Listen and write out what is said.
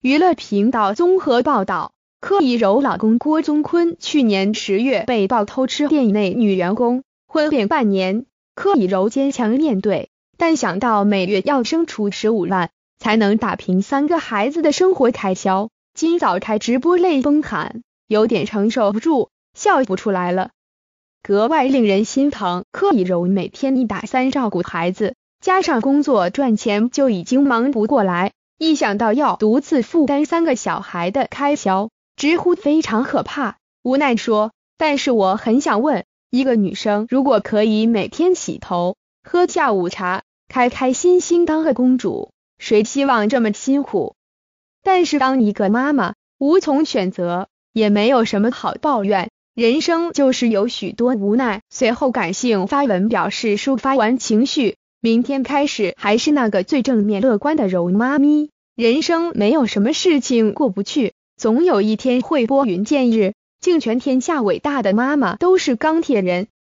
娱乐频道综合报道，柯以柔老公郭宗坤去年十月被曝偷吃店内女员工，婚变半年，柯以柔坚强面对，但想到每月要生出十五万才能打平三个孩子的生活开销，今早开直播泪崩喊，有点承受不住，笑不出来了，格外令人心疼。柯以柔每天一打三照顾孩子，加上工作赚钱就已经忙不过来。一想到要独自负担三个小孩的开销，直呼非常可怕。无奈说，但是我很想问，一个女生如果可以每天洗头、喝下午茶、开开心心当个公主，谁希望这么辛苦？但是当一个妈妈，无从选择，也没有什么好抱怨。人生就是有许多无奈。随后感性发文表示抒发完情绪。明天开始还是那个最正面、乐观的柔妈咪。人生没有什么事情过不去，总有一天会拨云见日。敬全天下伟大的妈妈，都是钢铁人。